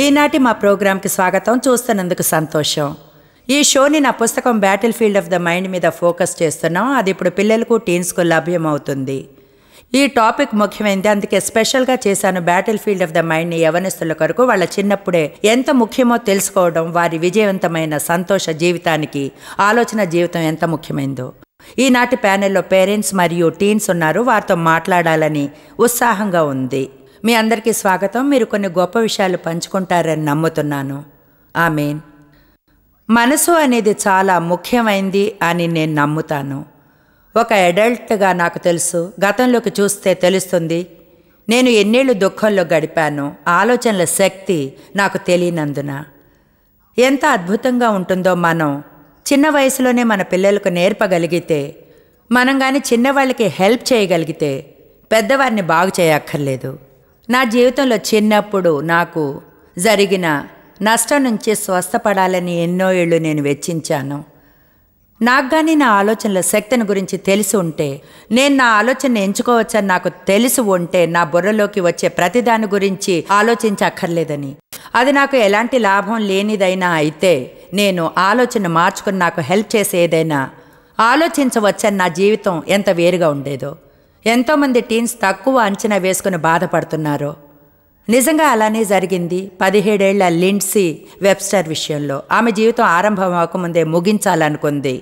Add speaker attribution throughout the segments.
Speaker 1: ఈనాటి మా ప్రోగ్రాంకి స్వాగతం చూస్తున్నందుకు సంతోషం ఈ షోని నా పుస్తకం battle field of the mind మీద ఫోకస్ చేస్తున్నాం అది ఇప్పుడు పిల్లలకు టీన్స్కు లభ్యమవుతుంది ఈ టాపిక్ ముఖ్యమైనది అందుకే స్పెషల్గా చేశాను బ్యాటిల్ ఫీల్డ్ ఆఫ్ ద మైండ్ని యవనిస్తుల కొరకు వాళ్ళ చిన్నప్పుడే ఎంత ముఖ్యమో తెలుసుకోవడం వారి విజయవంతమైన సంతోష జీవితానికి ఆలోచన జీవితం ఎంత ముఖ్యమైందో ఈనాటి ప్యానెల్లో పేరెంట్స్ మరియు టీన్స్ ఉన్నారు వారితో మాట్లాడాలని ఉత్సాహంగా ఉంది మీ అందరికీ స్వాగతం మీరు కొన్ని గొప్ప విషయాలు పంచుకుంటారని నమ్ముతున్నాను ఆమెన్ మనసు అనేది చాలా ముఖ్యమైంది అని నేను నమ్ముతాను ఒక అడల్ట్గా నాకు తెలుసు గతంలోకి చూస్తే తెలుస్తుంది నేను ఎన్నేళ్ళు దుఃఖంలో గడిపాను ఆలోచనల శక్తి నాకు తెలియనందున ఎంత అద్భుతంగా ఉంటుందో మనం చిన్న వయసులోనే మన పిల్లలకు నేర్పగలిగితే మనం కానీ చిన్నవాళ్ళకి హెల్ప్ చేయగలిగితే పెద్దవారిని బాగు చేయక్కర్లేదు నా జీవితంలో చిన్నప్పుడు నాకు జరిగిన నష్టం నుంచి స్వస్థపడాలని ఎన్నో ఏళ్ళు నేను వెచ్చించాను నాకు కానీ నా ఆలోచనల శక్తిని గురించి తెలిసి ఉంటే నేను నా ఆలోచన ఎంచుకోవచ్చని నాకు తెలిసి ఉంటే నా బుర్రలోకి వచ్చే ప్రతిదాని గురించి ఆలోచించక్కర్లేదని అది నాకు ఎలాంటి లాభం లేనిదైనా అయితే నేను ఆలోచన మార్చుకుని నాకు హెల్ప్ చేసేదైనా ఆలోచించవచ్చని నా జీవితం ఎంత వేరుగా ఉండేదో ఎంతోమంది టీన్స్ తక్కువ అంచనా వేసుకుని బాధపడుతున్నారు నిజంగా అలానే జరిగింది పదిహేడేళ్ల లిండ్సీ వెబ్స్టర్ విషయంలో ఆమె జీవితం ఆరంభం అవ్వకముందే ముగించాలనుకుంది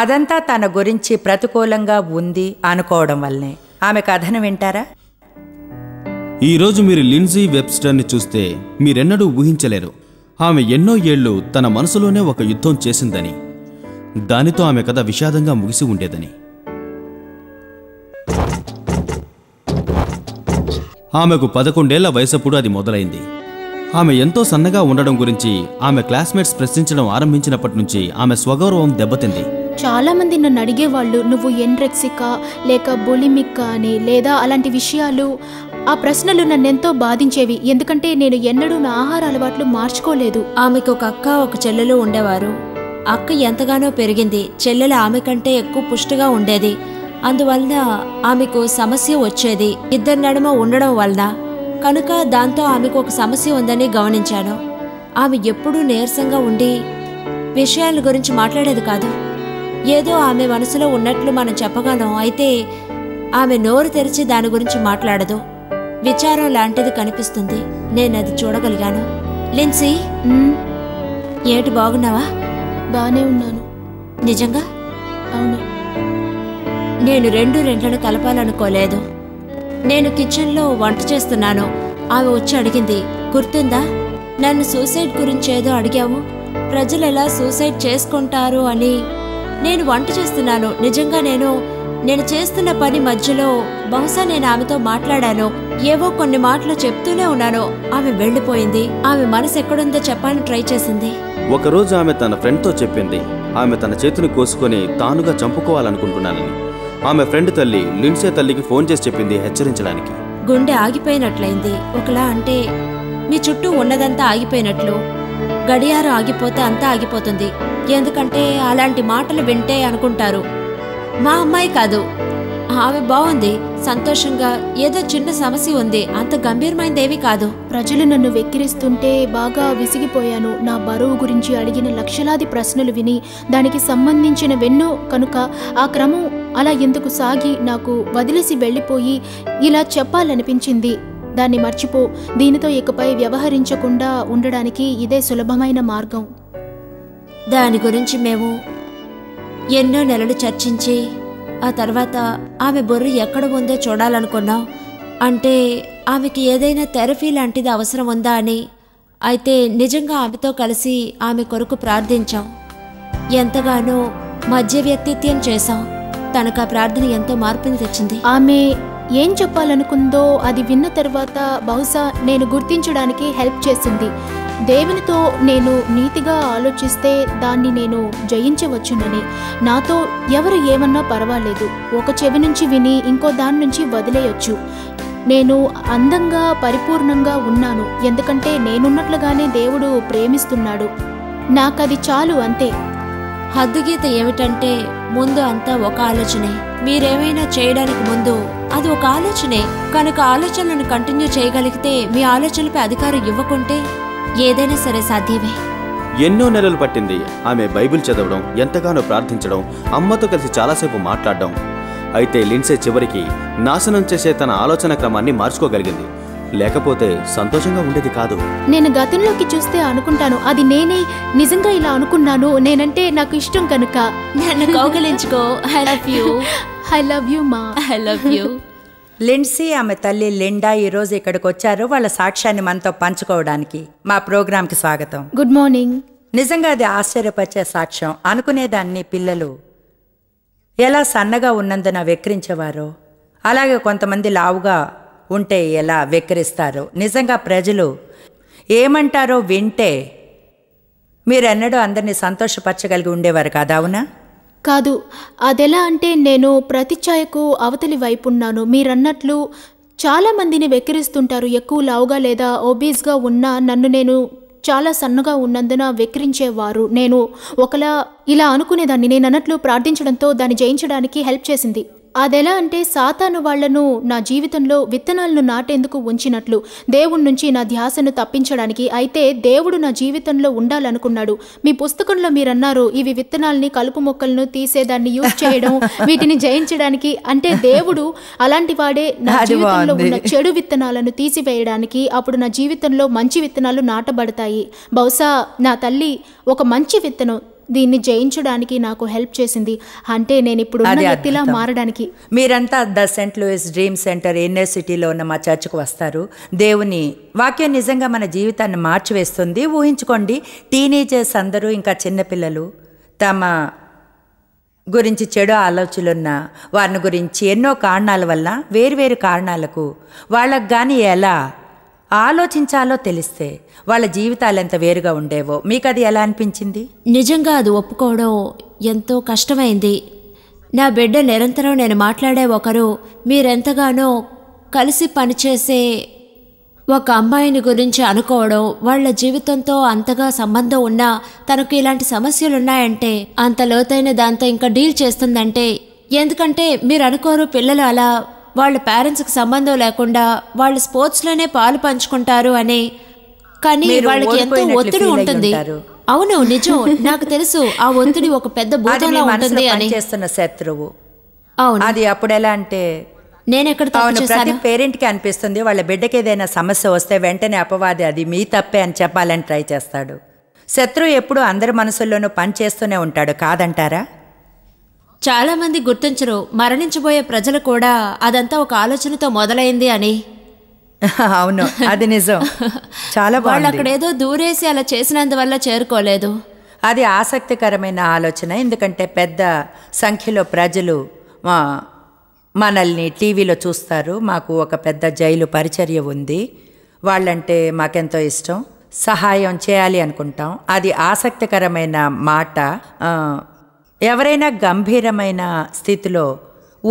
Speaker 1: అదంతా తన గురించి ప్రతికూలంగా ఉంది అనుకోవడం వల్లనే ఆమె కథను వింటారా
Speaker 2: ఈరోజు మీరు లిండ్సీ వెబ్స్టర్ని చూస్తే మీరెన్నడూ ఊహించలేరు ఆమె ఎన్నో ఏళ్లు తన మనసులోనే ఒక యుద్ధం చేసిందని దానితో ఆమె కథ విషాదంగా ముగిసి ఉండేదని ఆమెకు పదకొండేళ్ల వయసప్పుడు అది మొదలైంది ఆమె ఎంతో సన్నగా ఉండడం గురించి ఆమె క్లాస్మేట్స్ ప్రశ్నించడం ఆరంభించినప్పటి నుంచి ఆమె స్వగౌరవం దెబ్బతింది
Speaker 3: చాలా మంది నన్ను అడిగేవాళ్ళు నువ్వు ఎన్రెక్సికా లేక బొలిమిక్క అని లేదా అలాంటి విషయాలు ఆ ప్రశ్నలు
Speaker 4: నన్ను ఎంతో బాధించేవి ఎందుకంటే నేను ఎన్నడూ నా ఆహార అలవాట్లు మార్చుకోలేదు ఆమెకు ఒక అక్క ఒక చెల్లెలు ఉండేవారు అక్క ఎంతగానో పెరిగింది చెల్లెలు ఆమె కంటే ఎక్కువ పుష్టిగా ఉండేది అందువలన ఆమెకు సమస్య వచ్చేది ఇద్దరి నడుమ ఉండడం వలన కనుక దాంతో ఆమెకు ఒక సమస్య ఉందని గమనించాను ఆమె ఎప్పుడూ నీరసంగా ఉండి విషయాల గురించి మాట్లాడేది కాదు ఏదో ఆమె మనసులో ఉన్నట్లు మనం చెప్పగలం అయితే ఆమె నోరు తెరిచి దాని గురించి మాట్లాడదు విచారం లాంటిది కనిపిస్తుంది నేను అది చూడగలిగాను లిన్సి ఏటి బాగున్నావా బానే ఉన్నాను నిజంగా అవును నేను రెండు రెంట్లను కలపాలనుకోలేదు నేను కిచెన్లో వంట చేస్తున్నాను ఆమె వచ్చి అడిగింది గుర్తుందా నన్ను సూసైడ్ గురించి ఏదో అడిగావు ప్రజలు ఎలా సూసైడ్ చేసుకుంటారు అని నేను వంట చేస్తున్నాను నిజంగా నేను నేను చేస్తున్న పని మధ్యలో బహుశా నేను ఆమెతో మాట్లాడాను ఏవో కొన్ని మాటలు చెప్తూనే ఉన్నాను ఆమె వెళ్ళిపోయింది ఆమె మనసు ఎక్కడుందో చెప్పాలని ట్రై చేసింది
Speaker 2: ఒకరోజు ఆమె తన ఫ్రెండ్తో చెప్పింది ఆమె తన చేతిని కోసుకొని తానుగా చంపుకోవాలనుకుంటున్నానని ఆమె ఫ్రెండ్ తల్లి లిన్సే తల్లికి ఫోన్ చేసి చెప్పింది హెచ్చరించడానికి
Speaker 4: గుండె ఆగిపోయినట్లయింది ఒకలా అంటే మీ చుట్టూ ఉన్నదంతా ఆగిపోయినట్లు గడియారం ఆగిపోతే అంతా ఆగిపోతుంది ఎందుకంటే అలాంటి మాటలు వింటే అనుకుంటారు మా అమ్మాయి కాదు ఆమె బాగుంది సంతోషంగా ఏదో చిన్న సమస్య ఉంది అంత గంభీరమైనదేవి కాదు ప్రజలు నన్ను వెక్కిరిస్తుంటే బాగా విసిగిపోయాను నా బరువు గురించి
Speaker 3: అడిగిన లక్షలాది ప్రశ్నలు విని దానికి సంబంధించిన వెన్ను కనుక ఆ క్రమం అలా ఎందుకు సాగి నాకు వదిలేసి వెళ్ళిపోయి ఇలా చెప్పాలనిపించింది దాన్ని మర్చిపో దీనితో ఇకపై వ్యవహరించకుండా ఉండడానికి ఇదే సులభమైన మార్గం
Speaker 4: దాని గురించి మేము ఎన్నో నెలలు చర్చించి ఆ తర్వాత ఆమె బొర్రు ఎక్కడ ఉందో చూడాలనుకున్నాం అంటే ఆమెకి ఏదైనా థెరపీ లాంటిది అవసరం ఉందా అని అయితే నిజంగా ఆమెతో కలిసి ఆమె కొరకు ప్రార్థించాం ఎంతగానో మధ్య వ్యక్తిత్యం చేశాం తనకు ఆ ప్రార్థన ఎంతో మార్పుని తెచ్చింది ఆమె ఏం చెప్పాలనుకుందో అది విన్న తర్వాత
Speaker 3: బహుశా నేను గుర్తించడానికి హెల్ప్ చేసింది దేవునితో నేను నీతిగా ఆలోచిస్తే దాన్ని నేను జయించవచ్చునని నాతో ఎవరు ఏమన్నా పర్వాలేదు ఒక చెవి నుంచి విని ఇంకో దాని నుంచి వదిలేయొచ్చు నేను అందంగా పరిపూర్ణంగా ఉన్నాను ఎందుకంటే నేనున్నట్లుగానే దేవుడు ప్రేమిస్తున్నాడు
Speaker 4: నాకది చాలు అంతే హద్దుగీత ఏమిటంటే ముందు అంతా ఒక ఆలోచనే మీరేమైనా చేయడానికి ముందు అది ఒక ఆలోచనే కనుక ఆలోచనలను కంటిన్యూ చేయగలిగితే మీ ఆలోచనలపై అధికారం ఇవ్వకుంటే ఏదైనా సరే సాధ్యమే
Speaker 2: ఎన్నో నెలలు పట్టింది ఆమె బైబిల్ చదవడం ఎంతగానో ప్రార్థించడం అమ్మతో కలిసి చాలాసేపు మాట్లాడడం అయితే లిన్సే చివరికి నాశనం చేసే తన ఆలోచన క్రమాన్ని మార్చుకోగలిగింది లేకపోతే సంతోషంగా ఉండేది కాదు
Speaker 3: నేను గతంలోకి చూస్తే అనుకుంటాను అది నేనే నిజంగా ఇలా అనుకున్నాను నేనంటే నాకు ఇష్టం కనుక నన్ను కౌగలించుకో I love you I love you మా ఐ లవ్ యూ
Speaker 1: లిండ్సీ ఆమె తల్లి లిండా ఈరోజు ఇక్కడికి వచ్చారు వాళ్ళ సాక్ష్యాన్ని మనతో పంచుకోవడానికి మా ప్రోగ్రాంకి స్వాగతం గుడ్ మార్నింగ్ నిజంగా అది ఆశ్చర్యపరిచే సాక్ష్యం అనుకునేదాన్ని పిల్లలు ఎలా సన్నగా ఉన్నందున వెక్రించేవారో అలాగే కొంతమంది లావుగా ఉంటే ఎలా వెక్కిరిస్తారు నిజంగా ప్రజలు ఏమంటారో వింటే మీరెన్నడూ అందరినీ సంతోషపరచగలిగి ఉండేవారు కాదా అవునా
Speaker 3: కాదు అదెలా అంటే నేను ఛాయకు అవతలి వైపు ఉన్నాను మీరన్నట్లు చాలా మందిని వెక్కిరిస్తుంటారు ఎక్కువ లావుగా లేదా ఓబీస్గా ఉన్న నన్ను నేను చాలా సన్నగా ఉన్నందున వెక్కిరించేవారు నేను ఒకలా ఇలా అనుకునేదాన్ని నేను అన్నట్లు ప్రార్థించడంతో దాన్ని జయించడానికి హెల్ప్ చేసింది అదెలా అంటే సాతాను వాళ్లను నా జీవితంలో విత్తనాలను నాటేందుకు ఉంచినట్లు దేవుడి నుంచి నా ధ్యాసను తప్పించడానికి అయితే దేవుడు నా జీవితంలో ఉండాలనుకున్నాడు మీ పుస్తకంలో మీరన్నారు ఇవి విత్తనాలని కలుపు మొక్కలను తీసేదాన్ని యూజ్ చేయడం వీటిని జయించడానికి అంటే దేవుడు అలాంటి వాడే నా జీవితంలో ఉన్న చెడు విత్తనాలను తీసివేయడానికి అప్పుడు నా జీవితంలో మంచి విత్తనాలు నాటబడతాయి బహుశా నా తల్లి ఒక మంచి విత్తనం దీన్ని జయించడానికి నాకు హెల్ప్ చేసింది అంటే నేను ఇప్పుడు వ్యక్తిలా
Speaker 1: మారడానికి మీరంతా the Saint Louis Dream Center ఎన్ఏ సిటీలో ఉన్న మా చర్చ్కు వస్తారు దేవుని వాక్యం నిజంగా మన జీవితాన్ని మార్చివేస్తుంది ఊహించుకోండి టీనేజర్స్ అందరూ ఇంకా చిన్నపిల్లలు తమ గురించి చెడు ఆలోచనలున్న వారిని గురించి ఎన్నో కారణాల వల్ల వేరువేరు కారణాలకు వాళ్ళకు కానీ ఎలా ఆలోచించాలో తెలిస్తే వాళ్ళ జీవితాలు ఎంత వేరుగా ఉండేవో మీకు అది ఎలా
Speaker 4: అనిపించింది నిజంగా అది ఒప్పుకోవడం ఎంతో కష్టమైంది నా బిడ్డ నిరంతరం నేను మాట్లాడే ఒకరు మీరెంతగానో కలిసి పనిచేసే ఒక అమ్మాయిని గురించి అనుకోవడం వాళ్ళ జీవితంతో అంతగా సంబంధం ఉన్నా తనకు ఇలాంటి సమస్యలున్నాయంటే అంత లోతైన దాంతో ఇంకా డీల్ చేస్తుందంటే ఎందుకంటే మీరు అనుకోరు పిల్లలు అలా వాళ్ళ పేరెంట్స్కి సంబంధం లేకుండా వాళ్ళు స్పోర్ట్స్లోనే పాలు పంచుకుంటారు అనే కానీ వాళ్ళకి ఎంతో ఒత్తిడి ఉంటుంది అవును నిజం నాకు తెలుసు ఆ ఒత్తిడి ఒక పెద్ద భూతంలో ఉంటుంది అని
Speaker 1: చేస్తున్న శత్రువు అవును అది అప్పుడు ఎలా అంటే నేను ఎక్కడ ప్రతి పేరెంట్ కి అనిపిస్తుంది వాళ్ళ బిడ్డకి ఏదైనా సమస్య వస్తే వెంటనే అపవాది అది మీ తప్పే అని చెప్పాలని ట్రై చేస్తాడు శత్రువు ఎప్పుడు అందరి మనసుల్లోనూ పనిచేస్తూనే ఉంటాడు కాదంటారా
Speaker 4: చాలామంది గుర్తించరు మరణించబోయే ప్రజలు కూడా అదంతా ఒక ఆలోచనతో మొదలైంది అని
Speaker 1: అవును అది నిజం చాలా వాళ్ళు అక్కడేదో
Speaker 4: దూరేసి అలా చేసినందువల్ల చేరుకోలేదు
Speaker 1: అది ఆసక్తికరమైన ఆలోచన ఎందుకంటే పెద్ద సంఖ్యలో ప్రజలు మనల్ని టీవీలో చూస్తారు మాకు ఒక పెద్ద జైలు పరిచర్య ఉంది వాళ్ళంటే మాకెంతో ఇష్టం సహాయం చేయాలి అనుకుంటాం అది ఆసక్తికరమైన మాట ఎవరైనా గంభీరమైన స్థితిలో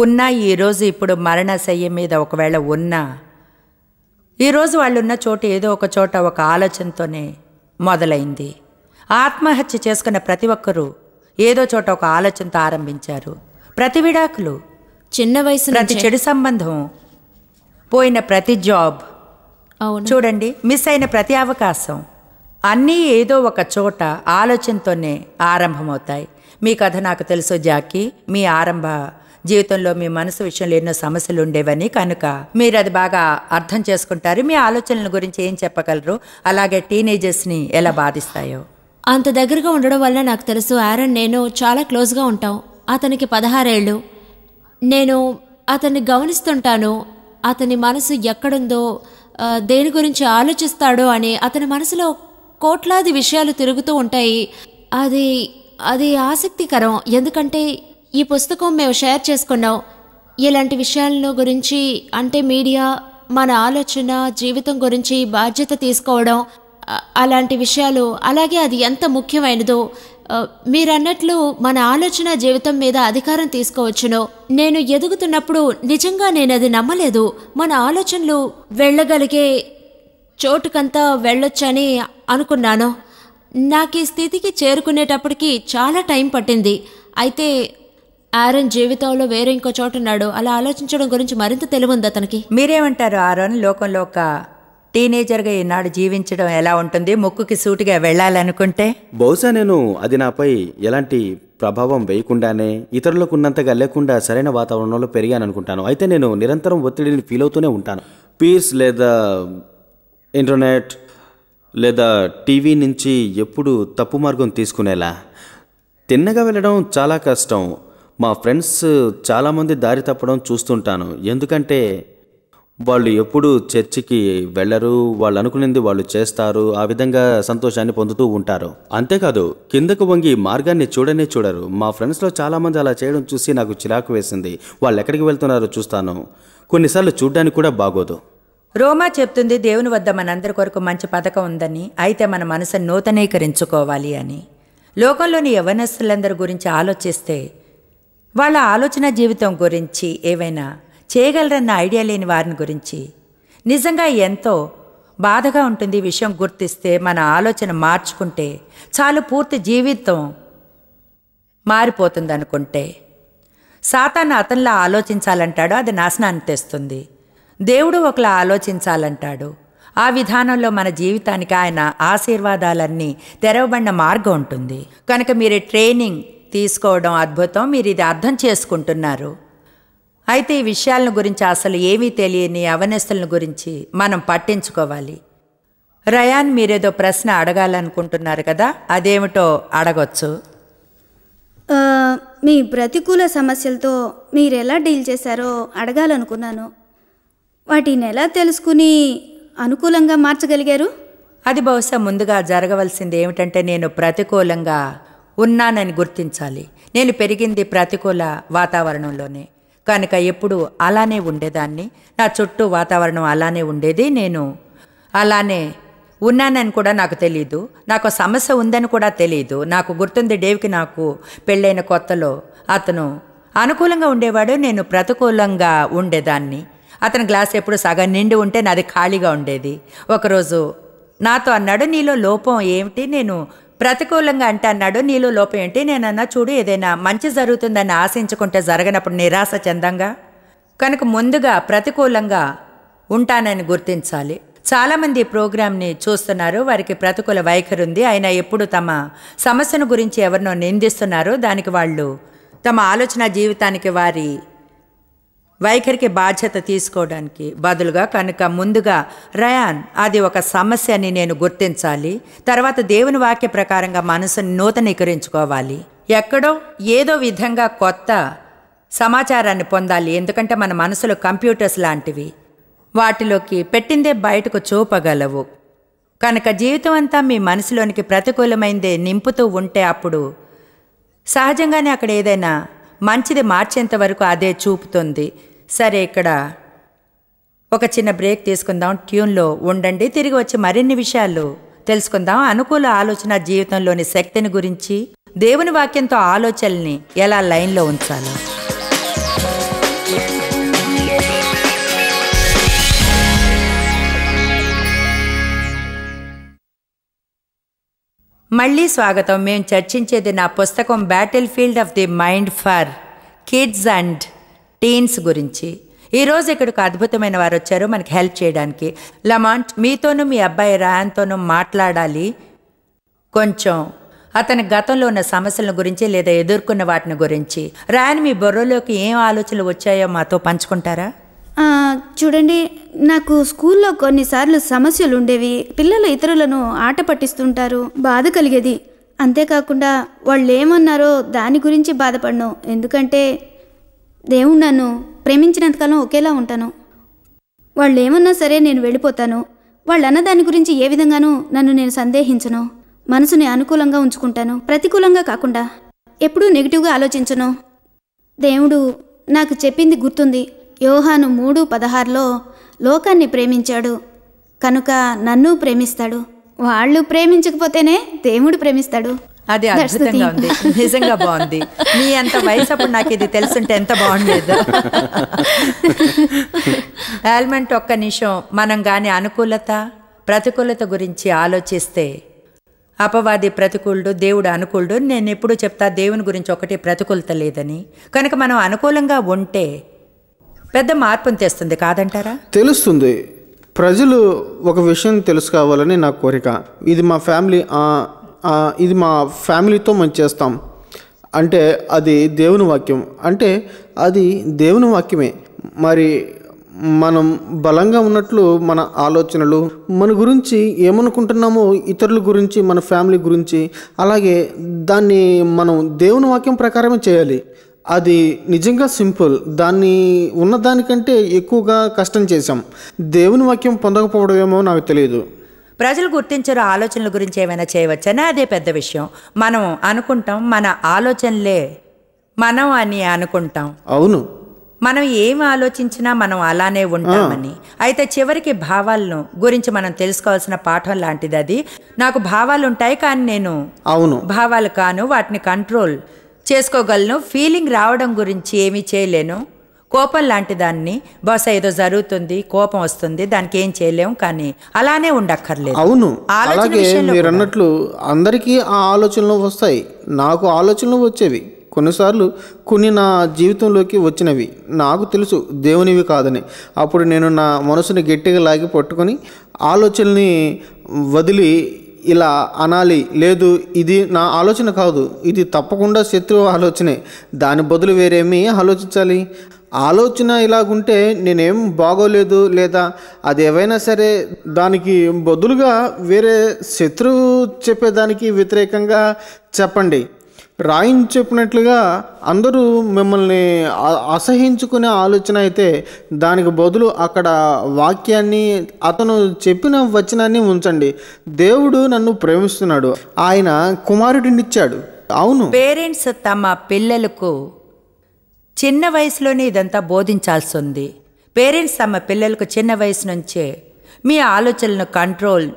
Speaker 1: ఉన్నా ఈరోజు ఇప్పుడు మరణశయ్య మీద ఒకవేళ ఉన్నా ఈరోజు వాళ్ళున్న చోట ఏదో ఒక చోట ఒక ఆలోచనతోనే మొదలైంది ఆత్మహత్య చేసుకున్న ప్రతి ఒక్కరూ ఏదో చోట ఒక ఆలోచనతో ఆరంభించారు ప్రతి విడాకులు చిన్న వయసు ప్రతి చెడు సంబంధం పోయిన ప్రతి జాబ్ చూడండి మిస్ అయిన ప్రతి అవకాశం అన్నీ ఏదో ఒక చోట ఆలోచనతోనే ఆరంభమవుతాయి మీ కథ నాకు తెలుసు జాకీ మీ ఆరంభ జీవితంలో మీ మనసు విషయంలో ఎన్నో సమస్యలు ఉండేవని కనుక మీరు అది బాగా అర్థం చేసుకుంటారు మీ ఆలోచనల గురించి ఏం చెప్పగలరు అలాగే టీనేజర్స్ని ఎలా బాధిస్తాయో
Speaker 4: అంత దగ్గరగా ఉండడం వల్ల నాకు తెలుసు ఆరన్ నేను చాలా క్లోజ్గా ఉంటాం అతనికి పదహారేళ్ళు నేను అతన్ని గమనిస్తుంటాను అతని మనసు ఎక్కడుందో దేని గురించి ఆలోచిస్తాడో అని అతని మనసులో కోట్లాది విషయాలు తిరుగుతూ ఉంటాయి అది అది ఆసక్తికరం ఎందుకంటే ఈ పుస్తకం మేము షేర్ చేసుకున్నాం ఇలాంటి విషయాలను గురించి అంటే మీడియా మన ఆలోచన జీవితం గురించి బాధ్యత తీసుకోవడం అలాంటి విషయాలు అలాగే అది ఎంత ముఖ్యమైనదో మీరన్నట్లు మన ఆలోచన జీవితం మీద అధికారం తీసుకోవచ్చును నేను ఎదుగుతున్నప్పుడు నిజంగా నేను అది నమ్మలేదు మన ఆలోచనలు వెళ్ళగలిగే చోటుకంతా వెళ్ళొచ్చని అనుకున్నాను నాకు ఈ స్థితికి చేరుకునేటప్పటికి చాలా టైం పట్టింది అయితే ఆరన్ జీవితంలో వేరే ఇంకో ఉన్నాడు అలా ఆలోచించడం గురించి మరింత తెలివింది అతనికి మీరేమంటారు ఆరోన్ లోకంలో ఒక
Speaker 1: టీనేజర్గా ఈనాడు జీవించడం ఎలా ఉంటుంది ముక్కుకి సూటిగా వెళ్ళాలనుకుంటే
Speaker 2: బహుశా నేను అది నాపై ఎలాంటి ప్రభావం వేయకుండానే ఇతరులకు ఉన్నంతగా లేకుండా సరైన వాతావరణంలో పెరిగాను అనుకుంటాను అయితే నేను నిరంతరం ఒత్తిడిని ఫీల్ అవుతూనే ఉంటాను పీర్స్ లేదా ఇంటర్నెట్ లేదా టీవీ నుంచి ఎప్పుడు తప్పు మార్గం తీసుకునేలా తిన్నగా వెళ్ళడం చాలా కష్టం మా ఫ్రెండ్స్ చాలామంది దారి తప్పడం చూస్తుంటాను ఎందుకంటే వాళ్ళు ఎప్పుడు చర్చికి వెళ్ళరు వాళ్ళు అనుకునేది వాళ్ళు చేస్తారు ఆ విధంగా సంతోషాన్ని పొందుతూ ఉంటారు అంతేకాదు కిందకు వంగి మార్గాన్ని చూడనే చూడరు మా ఫ్రెండ్స్లో చాలామంది అలా చేయడం చూసి నాకు చిరాకు వేసింది వాళ్ళు ఎక్కడికి వెళ్తున్నారో చూస్తాను కొన్నిసార్లు చూడడానికి కూడా బాగోదు
Speaker 1: రోమా చెప్తుంది దేవుని వద్ద మనందరి కొరకు మంచి పథకం ఉందని అయితే మన మనసును నూతనీకరించుకోవాలి అని లోకంలోని యవనస్తులందరి గురించి ఆలోచిస్తే వాళ్ళ ఆలోచన జీవితం గురించి ఏవైనా చేయగలరన్న ఐడియా లేని వారిని గురించి నిజంగా ఎంతో బాధగా ఉంటుంది విషయం గుర్తిస్తే మన ఆలోచన మార్చుకుంటే చాలు పూర్తి జీవితం మారిపోతుంది అనుకుంటే సాతాను అతనిలా ఆలోచించాలంటాడో అది నాశనాన్ని తెస్తుంది దేవుడు ఒకలా ఆలోచించాలంటాడు ఆ విధానంలో మన జీవితానికి ఆయన ఆశీర్వాదాలన్నీ తెరవబడిన మార్గం ఉంటుంది కనుక మీరు ట్రైనింగ్ తీసుకోవడం అద్భుతం మీరు ఇది అర్థం చేసుకుంటున్నారు అయితే ఈ విషయాలను గురించి అసలు ఏమీ తెలియని అవనస్తులను గురించి మనం పట్టించుకోవాలి రయాన్ మీరేదో ప్రశ్న అడగాలనుకుంటున్నారు కదా అదేమిటో అడగచ్చు
Speaker 5: మీ ప్రతికూల సమస్యలతో మీరు ఎలా డీల్ చేశారో అడగాలనుకున్నాను వాటిని ఎలా తెలుసుకుని అనుకూలంగా మార్చగలిగారు
Speaker 1: అది బహుశా ముందుగా జరగవలసింది ఏమిటంటే నేను ప్రతికూలంగా ఉన్నానని గుర్తించాలి నేను పెరిగింది ప్రతికూల వాతావరణంలోనే కనుక ఎప్పుడు అలానే ఉండేదాన్ని నా చుట్టూ వాతావరణం అలానే ఉండేది నేను అలానే ఉన్నానని కూడా నాకు తెలియదు నాకు సమస్య ఉందని కూడా తెలియదు నాకు గుర్తుంది డేవికి నాకు పెళ్ళైన కొత్తలో అతను అనుకూలంగా ఉండేవాడు నేను ప్రతికూలంగా ఉండేదాన్ని అతని గ్లాస్ ఎప్పుడు సగం నిండి ఉంటే నాది ఖాళీగా ఉండేది ఒకరోజు నాతో అన్నాడు నీలో లోపం ఏమిటి నేను ప్రతికూలంగా అంటే అన్నాడు నీలో లోపం ఏంటి నేనన్నా చూడు ఏదైనా మంచి జరుగుతుందని ఆశించుకుంటే జరగనప్పుడు నిరాశ చెందంగా కనుక ముందుగా ప్రతికూలంగా ఉంటానని గుర్తించాలి చాలామంది ఈ ప్రోగ్రామ్ని చూస్తున్నారు వారికి ప్రతికూల వైఖరి ఉంది అయినా ఎప్పుడు తమ సమస్యను గురించి ఎవరినో నిందిస్తున్నారు దానికి వాళ్ళు తమ ఆలోచన జీవితానికి వారి వైఖరికి బాధ్యత తీసుకోవడానికి బదులుగా కనుక ముందుగా రయాన్ అది ఒక సమస్య అని నేను గుర్తించాలి తర్వాత దేవుని వాక్య ప్రకారంగా మనసుని నూతనీకరించుకోవాలి ఎక్కడో ఏదో విధంగా కొత్త సమాచారాన్ని పొందాలి ఎందుకంటే మన మనసులో కంప్యూటర్స్ లాంటివి వాటిలోకి పెట్టిందే బయటకు చూపగలవు కనుక జీవితం అంతా మీ మనసులోనికి ప్రతికూలమైందే నింపుతూ ఉంటే అప్పుడు సహజంగానే అక్కడ ఏదైనా మంచిది మార్చేంత వరకు అదే చూపుతుంది సరే ఇక్కడ ఒక చిన్న బ్రేక్ తీసుకుందాం ట్యూన్లో ఉండండి తిరిగి వచ్చి మరిన్ని విషయాలు తెలుసుకుందాం అనుకూల ఆలోచన జీవితంలోని శక్తిని గురించి దేవుని వాక్యంతో ఆలోచనల్ని ఎలా లైన్లో ఉంచాలో మళ్ళీ స్వాగతం మేము చర్చించేది నా పుస్తకం battle field of the mind for kids and teens గురించి ఈరోజు ఇక్కడికి అద్భుతమైన వారు వచ్చారు మనకి హెల్ప్ చేయడానికి లమాంట్ మీతోనూ మీ అబ్బాయి రాయన్తోనూ మాట్లాడాలి కొంచెం అతని గతంలో ఉన్న సమస్యల గురించి లేదా ఎదుర్కొన్న వాటిని గురించి రాయన్ మీ బొర్రలోకి ఏం ఆలోచనలు వచ్చాయో మాతో పంచుకుంటారా
Speaker 5: చూడండి నాకు స్కూల్లో కొన్నిసార్లు సమస్యలు ఉండేవి పిల్లలు ఇతరులను ఆట పట్టిస్తుంటారు బాధ కలిగేది అంతేకాకుండా వాళ్ళు ఏమన్నారో దాని గురించి బాధపడను ఎందుకంటే దేవుడు నన్ను ప్రేమించినంతకాలం ఒకేలా ఉంటాను వాళ్ళు ఏమన్నా సరే నేను వెళ్ళిపోతాను వాళ్ళు అన్న దాని గురించి ఏ విధంగానూ నన్ను నేను సందేహించను మనసుని అనుకూలంగా ఉంచుకుంటాను ప్రతికూలంగా కాకుండా ఎప్పుడూ నెగిటివ్గా ఆలోచించను దేవుడు నాకు చెప్పింది గుర్తుంది యోహాను మూడు పదహారులో లోకాన్ని ప్రేమించాడు కనుక నన్ను ప్రేమిస్తాడు వాళ్ళు ప్రేమించకపోతేనే దేవుడు ప్రేమిస్తాడు అది అద్భుతంగా ఉంది నిజంగా
Speaker 1: బాగుంది మీ అంత వయసు అప్పుడు నాకు ఇది తెలుసుంటే ఎంత బాగుండేదో ఆల్మంట్ ఒక్క నిమిషం మనం కానీ అనుకూలత ప్రతికూలత గురించి ఆలోచిస్తే అపవాది ప్రతికూలుడు దేవుడు అనుకూలుడు నేను ఎప్పుడూ చెప్తా దేవుని గురించి ఒకటి ప్రతికూలత లేదని కనుక మనం అనుకూలంగా ఉంటే పెద్ద మార్పును తెస్తుంది కాదంటారా
Speaker 6: తెలుస్తుంది ప్రజలు ఒక విషయం తెలుసుకోవాలని నా కోరిక ఇది మా ఫ్యామిలీ ఇది మా ఫ్యామిలీతో మనం చేస్తాం అంటే అది దేవుని వాక్యం అంటే అది దేవుని వాక్యమే మరి మనం బలంగా ఉన్నట్లు మన ఆలోచనలు మన గురించి ఏమనుకుంటున్నామో ఇతరుల గురించి మన ఫ్యామిలీ గురించి అలాగే దాన్ని మనం దేవుని వాక్యం ప్రకారమే చేయాలి అది నిజంగా సింపుల్ దాన్ని ఉన్నదానికంటే ఎక్కువగా కష్టం చేశాం దేవుని వాక్యం పొందకపోవడమేమో నాకు తెలియదు
Speaker 1: ప్రజలు గుర్తించరు ఆలోచనల గురించి ఏమైనా చేయవచ్చనే అదే పెద్ద విషయం మనం అనుకుంటాం మన ఆలోచనలే మనం అని అనుకుంటాం అవును మనం ఏం ఆలోచించినా మనం అలానే ఉంటామని అయితే చివరికి భావాలను గురించి మనం తెలుసుకోవాల్సిన పాఠం లాంటిది అది నాకు భావాలు ఉంటాయి కానీ నేను అవును భావాలు కాను వాటిని కంట్రోల్ చేసుకోగలను ఫీలింగ్ రావడం గురించి ఏమీ చేయలేను కోపం లాంటి దాన్ని బహుశా ఏదో జరుగుతుంది కోపం వస్తుంది దానికి ఏం చేయలేము కానీ అలానే ఉండక్కర్లేదు
Speaker 6: అవును అలాగే మీరు అన్నట్లు అందరికీ ఆ ఆలోచనలు వస్తాయి నాకు ఆలోచనలు వచ్చేవి కొన్నిసార్లు కొన్ని నా జీవితంలోకి వచ్చినవి నాకు తెలుసు దేవునివి కాదని అప్పుడు నేను నా మనసుని గట్టిగా లాగి పట్టుకొని ఆలోచనని వదిలి ఇలా అనాలి లేదు ఇది నా ఆలోచన కాదు ఇది తప్పకుండా శత్రువు ఆలోచనే దాని బదులు వేరేమీ ఆలోచించాలి ఆలోచన ఇలాగుంటే నేనేం బాగోలేదు లేదా అది ఏవైనా సరే దానికి బదులుగా వేరే శత్రువు చెప్పేదానికి వ్యతిరేకంగా చెప్పండి రాయిని చెప్పినట్లుగా అందరూ మిమ్మల్ని అసహించుకునే ఆలోచన అయితే దానికి బదులు అక్కడ వాక్యాన్ని అతను చెప్పిన వచనాన్ని ఉంచండి దేవుడు నన్ను ప్రేమిస్తున్నాడు ఆయన కుమారుడినిచ్చాడు అవును
Speaker 1: పేరెంట్స్ తమ పిల్లలకు చిన్న వయసులోనే ఇదంతా బోధించాల్సి ఉంది పేరెంట్స్ తమ పిల్లలకు చిన్న వయసు నుంచే మీ ఆలోచనలను కంట్రోల్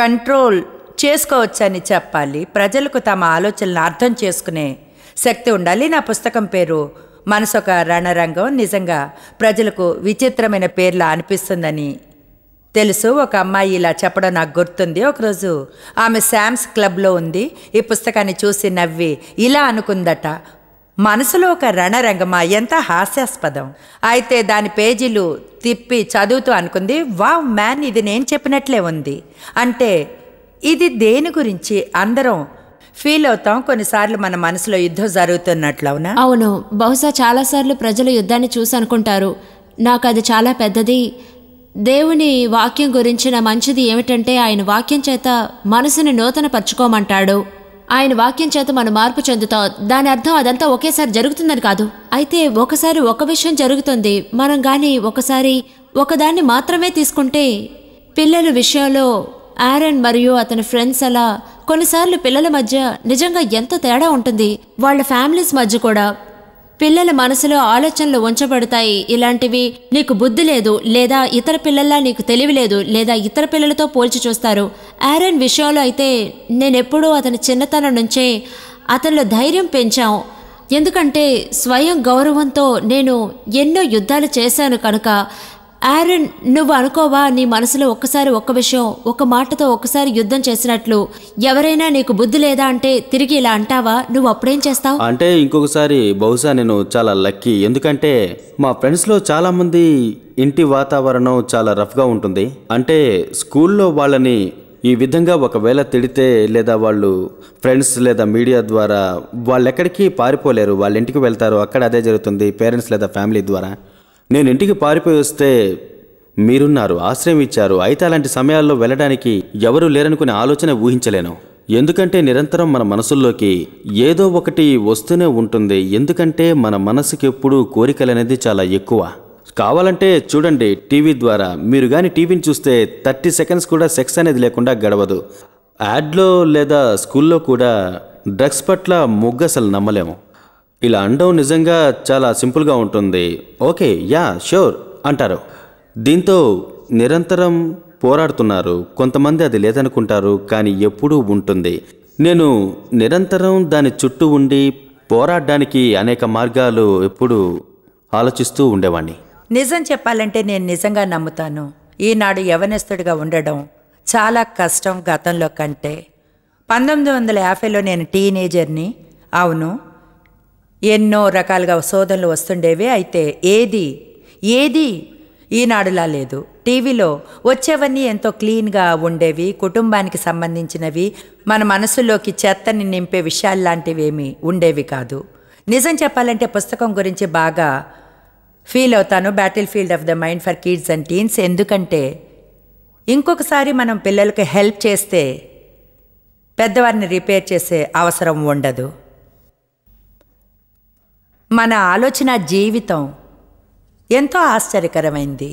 Speaker 1: కంట్రోల్ చేసుకోవచ్చని చెప్పాలి ప్రజలకు తమ ఆలోచనలను అర్థం చేసుకునే శక్తి ఉండాలి నా పుస్తకం పేరు మనసు ఒక రణరంగం నిజంగా ప్రజలకు విచిత్రమైన పేర్లా అనిపిస్తుందని తెలుసు ఒక అమ్మాయి ఇలా చెప్పడం నాకు గుర్తుంది ఒకరోజు ఆమె శామ్స్ క్లబ్లో ఉంది ఈ పుస్తకాన్ని చూసి నవ్వి ఇలా అనుకుందట మనసులో ఒక రణరంగమ ఎంత హాస్యాస్పదం అయితే దాని పేజీలు తిప్పి చదువుతూ అనుకుంది వావ్ మ్యాన్ ఇది నేను చెప్పినట్లే ఉంది అంటే ఇది దేని గురించి అందరం ఫీల్ అవుతాం కొన్నిసార్లు మన మనసులో యుద్ధం జరుగుతున్నట్లవునా
Speaker 4: అవును బహుశా చాలాసార్లు ప్రజలు యుద్ధాన్ని చూసి అనుకుంటారు నాకు అది చాలా పెద్దది దేవుని వాక్యం గురించిన మంచిది ఏమిటంటే ఆయన వాక్యం చేత మనసుని నూతన పరుచుకోమంటాడు ఆయన వాక్యం చేత మనం మార్పు చెందుతాం దాని అర్థం అదంతా ఒకేసారి జరుగుతుందని కాదు అయితే ఒకసారి ఒక విషయం జరుగుతుంది మనం కానీ ఒకసారి ఒకదాన్ని మాత్రమే తీసుకుంటే పిల్లల విషయంలో ఆరన్ మరియు అతని ఫ్రెండ్స్ అలా కొన్నిసార్లు పిల్లల మధ్య నిజంగా ఎంత తేడా ఉంటుంది వాళ్ళ ఫ్యామిలీస్ మధ్య కూడా పిల్లల మనసులో ఆలోచనలు ఉంచబడతాయి ఇలాంటివి నీకు బుద్ధి లేదు లేదా ఇతర పిల్లల్లా నీకు తెలివి లేదు లేదా ఇతర పిల్లలతో పోల్చి చూస్తారు ఆరన్ విషయంలో అయితే నేనెప్పుడూ అతని చిన్నతనం నుంచే అతనిలో ధైర్యం పెంచాం ఎందుకంటే స్వయం గౌరవంతో నేను ఎన్నో యుద్ధాలు చేశాను కనుక ఆరన్ నువ్వు అనుకోవా నీ మనసులో ఒక్కసారి ఒక్క విషయం ఒక మాటతో ఒక్కసారి యుద్ధం చేసినట్లు ఎవరైనా నీకు బుద్ధి లేదా అంటే తిరిగి ఇలా అంటావా నువ్వు అప్పుడేం చేస్తావు
Speaker 2: అంటే ఇంకొకసారి బహుశా నేను చాలా లక్కీ ఎందుకంటే మా ఫ్రెండ్స్లో చాలామంది ఇంటి వాతావరణం చాలా రఫ్గా ఉంటుంది అంటే స్కూల్లో వాళ్ళని ఈ విధంగా ఒకవేళ తిడితే లేదా వాళ్ళు ఫ్రెండ్స్ లేదా మీడియా ద్వారా వాళ్ళెక్కడికి పారిపోలేరు వాళ్ళ ఇంటికి వెళ్తారు అక్కడ అదే జరుగుతుంది పేరెంట్స్ లేదా ఫ్యామిలీ ద్వారా నేను ఇంటికి పారిపోయి వస్తే మీరున్నారు ఆశ్రయం ఇచ్చారు అయితే అలాంటి సమయాల్లో వెళ్ళడానికి ఎవరూ లేరనుకునే ఆలోచన ఊహించలేను ఎందుకంటే నిరంతరం మన మనసుల్లోకి ఏదో ఒకటి వస్తూనే ఉంటుంది ఎందుకంటే మన మనసుకి ఎప్పుడూ కోరికలు అనేది చాలా ఎక్కువ కావాలంటే చూడండి టీవీ ద్వారా మీరు కానీ టీవీని చూస్తే థర్టీ సెకండ్స్ కూడా సెక్స్ అనేది లేకుండా గడవదు యాడ్లో లేదా స్కూల్లో కూడా డ్రగ్స్ పట్ల మొగ్గు అసలు నమ్మలేము ఇలా అండవు నిజంగా చాలా సింపుల్గా ఉంటుంది ఓకే యా ష్యూర్ అంటారు దీంతో నిరంతరం పోరాడుతున్నారు కొంతమంది అది లేదనుకుంటారు కానీ ఎప్పుడూ ఉంటుంది నేను నిరంతరం దాని చుట్టూ ఉండి పోరాడడానికి అనేక మార్గాలు ఎప్పుడు ఆలోచిస్తూ ఉండేవాణ్ణి
Speaker 1: నిజం చెప్పాలంటే నేను నిజంగా నమ్ముతాను ఈనాడు యవనస్తుడిగా ఉండడం చాలా కష్టం గతంలో కంటే పంతొమ్మిది వందల యాభైలో నేను టీనేజర్ని అవును ఎన్నో రకాలుగా శోధనలు వస్తుండేవి అయితే ఏది ఏది ఈనాడులా లేదు టీవీలో వచ్చేవన్నీ ఎంతో క్లీన్గా ఉండేవి కుటుంబానికి సంబంధించినవి మన మనసులోకి చెత్తని నింపే విషయాలు లాంటివేమీ ఉండేవి కాదు నిజం చెప్పాలంటే పుస్తకం గురించి బాగా ఫీల్ అవుతాను battle field of the mind for kids and teens ఎందుకంటే ఇంకొకసారి మనం పిల్లలకు హెల్ప్ చేస్తే పెద్దవారిని రిపేర్ చేసే అవసరం ఉండదు మన ఆలోచన జీవితం ఎంతో ఆశ్చర్యకరమైంది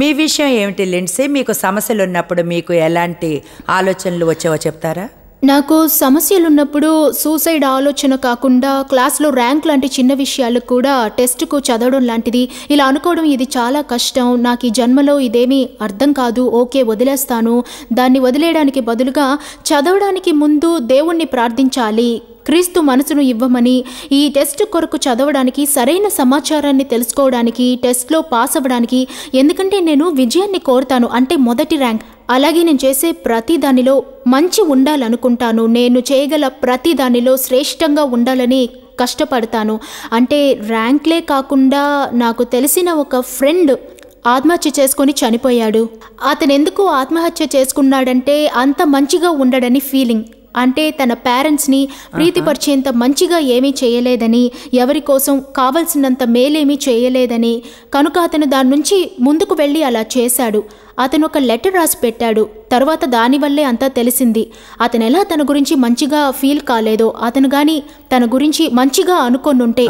Speaker 1: మీ విషయం ఏమిటి లిండ్సీ మీకు సమస్యలు ఉన్నప్పుడు మీకు ఎలాంటి ఆలోచనలు వచ్చావో చెప్తారా
Speaker 3: నాకు సమస్యలున్నప్పుడు సూసైడ్ ఆలోచన కాకుండా క్లాస్లో ర్యాంక్ లాంటి చిన్న విషయాలు కూడా టెస్ట్కు చదవడం లాంటిది ఇలా అనుకోవడం ఇది చాలా కష్టం నాకు ఈ జన్మలో ఇదేమీ అర్థం కాదు ఓకే వదిలేస్తాను దాన్ని వదిలేయడానికి బదులుగా చదవడానికి ముందు దేవుణ్ణి ప్రార్థించాలి క్రీస్తు మనసును ఇవ్వమని ఈ టెస్ట్ కొరకు చదవడానికి సరైన సమాచారాన్ని తెలుసుకోవడానికి టెస్ట్లో పాస్ అవ్వడానికి ఎందుకంటే నేను విజయాన్ని కోరుతాను అంటే మొదటి ర్యాంక్ అలాగే నేను చేసే ప్రతి దానిలో మంచి ఉండాలనుకుంటాను నేను చేయగల ప్రతి దానిలో శ్రేష్టంగా ఉండాలని కష్టపడతాను అంటే ర్యాంక్లే కాకుండా నాకు తెలిసిన ఒక ఫ్రెండ్ ఆత్మహత్య చేసుకొని చనిపోయాడు అతను ఎందుకు ఆత్మహత్య చేసుకున్నాడంటే అంత మంచిగా ఉండడని ఫీలింగ్ అంటే తన పేరెంట్స్ని ప్రీతిపరిచేంత మంచిగా ఏమీ చేయలేదని ఎవరి కోసం కావలసినంత మేలేమీ చేయలేదని కనుక అతను దాని నుంచి ముందుకు వెళ్ళి అలా చేశాడు అతను ఒక లెటర్ రాసి పెట్టాడు తర్వాత దానివల్లే అంతా తెలిసింది అతను ఎలా తన గురించి మంచిగా ఫీల్ కాలేదో అతను గాని తన గురించి మంచిగా ఉంటే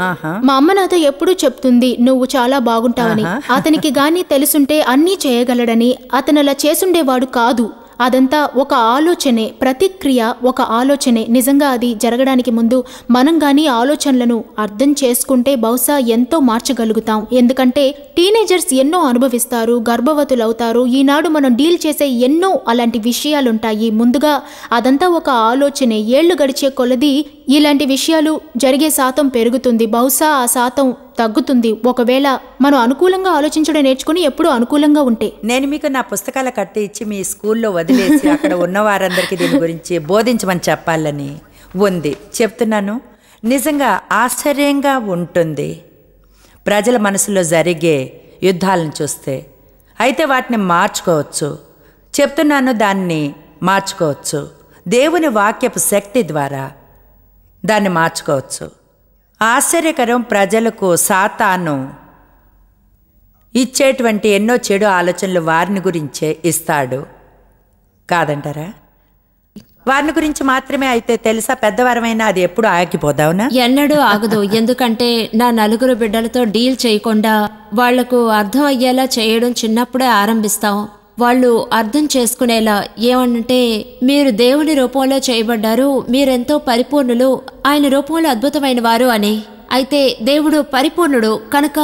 Speaker 3: మా అమ్మ నాతో ఎప్పుడూ చెప్తుంది నువ్వు చాలా బాగుంటావని అతనికి గాని తెలుసుంటే అన్నీ చేయగలడని అతను అలా చేసుండేవాడు కాదు అదంతా ఒక ఆలోచనే ప్రతిక్రియ ఒక ఆలోచనే నిజంగా అది జరగడానికి ముందు మనం కానీ ఆలోచనలను అర్థం చేసుకుంటే బహుశా ఎంతో మార్చగలుగుతాం ఎందుకంటే టీనేజర్స్ ఎన్నో అనుభవిస్తారు గర్భవతులవుతారు ఈనాడు మనం డీల్ చేసే ఎన్నో అలాంటి విషయాలుంటాయి ముందుగా అదంతా ఒక ఆలోచనే ఏళ్లు గడిచే కొలది ఇలాంటి విషయాలు జరిగే శాతం పెరుగుతుంది బహుశా ఆ శాతం తగ్గుతుంది ఒకవేళ
Speaker 1: మనం అనుకూలంగా ఆలోచించడం నేర్చుకుని ఎప్పుడూ అనుకూలంగా ఉంటే నేను మీకు నా పుస్తకాల కట్ట ఇచ్చి మీ స్కూల్లో వదిలేసి అక్కడ ఉన్న వారందరికీ దీని గురించి బోధించమని చెప్పాలని ఉంది చెప్తున్నాను నిజంగా ఆశ్చర్యంగా ఉంటుంది ప్రజల మనసులో జరిగే యుద్ధాలను చూస్తే అయితే వాటిని మార్చుకోవచ్చు చెప్తున్నాను దాన్ని మార్చుకోవచ్చు దేవుని వాక్యపు శక్తి ద్వారా దాన్ని మార్చుకోవచ్చు ఆశ్చర్యకరం ప్రజలకు సాతాను ఇచ్చేటువంటి ఎన్నో చెడు ఆలోచనలు వారిని గురించే ఇస్తాడు కాదంటారా వారిని గురించి మాత్రమే అయితే తెలుసా పెద్దవారమైనా అది
Speaker 4: ఎప్పుడు ఆగిపోదావునా ఎన్నడూ ఆగదు ఎందుకంటే నా నలుగురు బిడ్డలతో డీల్ చేయకుండా వాళ్లకు అర్థం అయ్యేలా చేయడం చిన్నప్పుడే ఆరంభిస్తాం వాళ్ళు అర్థం చేసుకునేలా ఏమంటే మీరు దేవుని రూపంలో చేయబడ్డారు మీరెంతో పరిపూర్ణులు ఆయన రూపంలో అద్భుతమైన వారు అని అయితే దేవుడు పరిపూర్ణుడు కనుక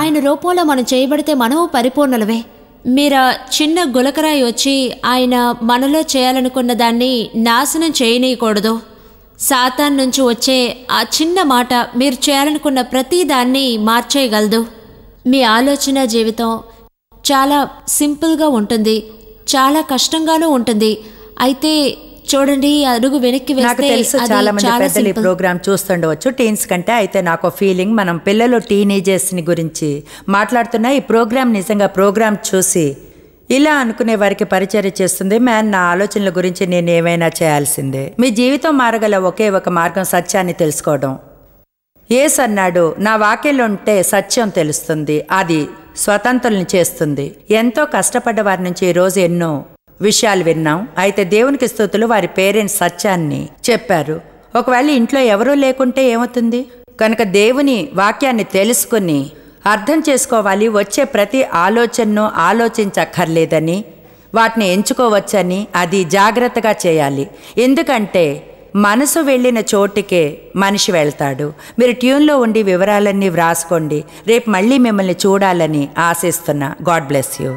Speaker 4: ఆయన రూపంలో మనం చేయబడితే మనము పరిపూర్ణులవే మీర చిన్న గులకరాయి వచ్చి ఆయన మనలో చేయాలనుకున్న దాన్ని నాశనం చేయనీయకూడదు సాతాన్ నుంచి వచ్చే ఆ చిన్న మాట మీరు చేయాలనుకున్న ప్రతిదాన్ని దాన్ని మార్చేయగలదు మీ ఆలోచన జీవితం చాలా సింపుల్గా ఉంటుంది చాలా కష్టంగానూ ఉంటుంది అయితే చూడండి అడుగు వెనక్కి తెలుసు చాలా మంది పెద్దలు ఈ
Speaker 1: ప్రోగ్రామ్ చూస్తుండవచ్చు టీన్స్ కంటే అయితే నాకు ఫీలింగ్ మనం పిల్లలు ని గురించి మాట్లాడుతున్న ఈ ప్రోగ్రామ్ నిజంగా ప్రోగ్రామ్ చూసి ఇలా అనుకునే వారికి పరిచయం చేస్తుంది మ్యాన్ నా ఆలోచనల గురించి నేను ఏమైనా చేయాల్సిందే మీ జీవితం మారగల ఒకే ఒక మార్గం సత్యాన్ని తెలుసుకోవడం అన్నాడు నా వాక్యలు ఉంటే సత్యం తెలుస్తుంది అది స్వతంత్రుల్ని చేస్తుంది ఎంతో కష్టపడ్డ వారి నుంచి ఈరోజు ఎన్నో విషయాలు విన్నాం అయితే దేవునికి స్థుతులు వారి పేరెంట్స్ సత్యాన్ని చెప్పారు ఒకవేళ ఇంట్లో ఎవరూ లేకుంటే ఏమవుతుంది కనుక దేవుని వాక్యాన్ని తెలుసుకుని అర్థం చేసుకోవాలి వచ్చే ప్రతి ఆలోచనను ఆలోచించక్కర్లేదని వాటిని ఎంచుకోవచ్చని అది జాగ్రత్తగా చేయాలి ఎందుకంటే మనసు వెళ్ళిన చోటుకే మనిషి వెళ్తాడు మీరు ట్యూన్లో ఉండి వివరాలన్నీ వ్రాసుకోండి రేపు మళ్ళీ మిమ్మల్ని చూడాలని ఆశిస్తున్నా గాడ్ బ్లెస్ యూ